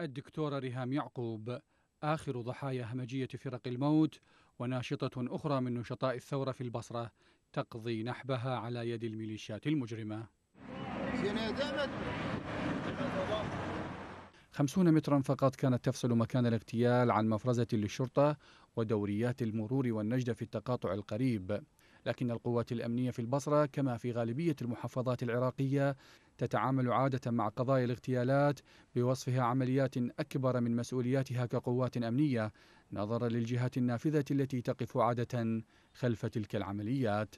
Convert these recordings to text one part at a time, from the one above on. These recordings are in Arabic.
الدكتورة ريهام يعقوب آخر ضحايا همجية فرق الموت وناشطة أخرى من نشطاء الثورة في البصرة تقضي نحبها على يد الميليشيات المجرمة خمسون مترا فقط كانت تفصل مكان الاغتيال عن مفرزة للشرطة ودوريات المرور والنجدة في التقاطع القريب لكن القوات الأمنية في البصرة كما في غالبية المحافظات العراقية تتعامل عادة مع قضايا الاغتيالات بوصفها عمليات أكبر من مسؤولياتها كقوات أمنية نظرا للجهات النافذة التي تقف عادة خلف تلك العمليات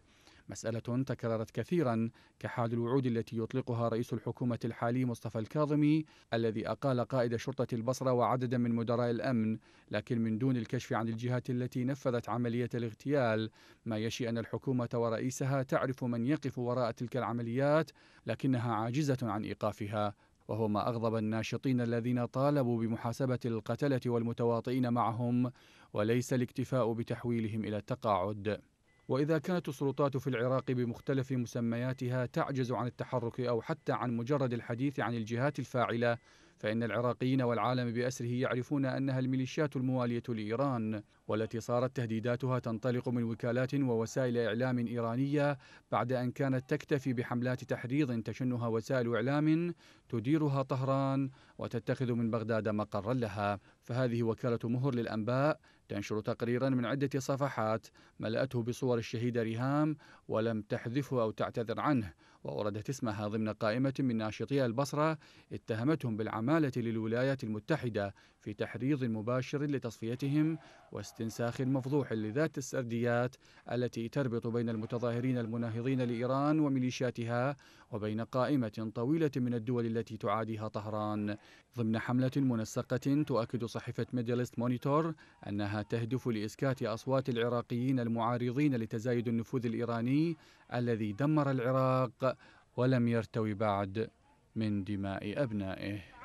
مسألة تكررت كثيرا كحال الوعود التي يطلقها رئيس الحكومة الحالي مصطفى الكاظمي الذي أقال قائد شرطة البصرة وعددا من مدراء الأمن لكن من دون الكشف عن الجهات التي نفذت عملية الاغتيال ما يشي أن الحكومة ورئيسها تعرف من يقف وراء تلك العمليات لكنها عاجزة عن إيقافها وهو ما أغضب الناشطين الذين طالبوا بمحاسبة القتلة والمتواطئين معهم وليس الاكتفاء بتحويلهم إلى التقاعد وإذا كانت السلطات في العراق بمختلف مسمياتها تعجز عن التحرك أو حتى عن مجرد الحديث عن الجهات الفاعلة فإن العراقيين والعالم بأسره يعرفون أنها الميليشيات الموالية لإيران والتي صارت تهديداتها تنطلق من وكالات ووسائل إعلام إيرانية بعد أن كانت تكتفي بحملات تحريض تشنها وسائل إعلام تديرها طهران وتتخذ من بغداد مقرا لها فهذه وكالة مهر للأنباء تنشر تقريرا من عدة صفحات ملأته بصور الشهيدة ريهام ولم تحذفه أو تعتذر عنه وأوردت اسمها ضمن قائمة من ناشطي البصرة اتهمتهم بالعمالة للولايات المتحدة في تحريض مباشر لتصفيتهم واستنساخ مفضوح لذات السرديات التي تربط بين المتظاهرين المناهضين لإيران وميليشياتها وبين قائمة طويلة من الدول التي تعاديها طهران ضمن حملة منسقة تؤكد صحيفة ميدالست مونيتور أنها تهدف لإسكات أصوات العراقيين المعارضين لتزايد النفوذ الإيراني الذي دمر العراق ولم يرتوي بعد من دماء أبنائه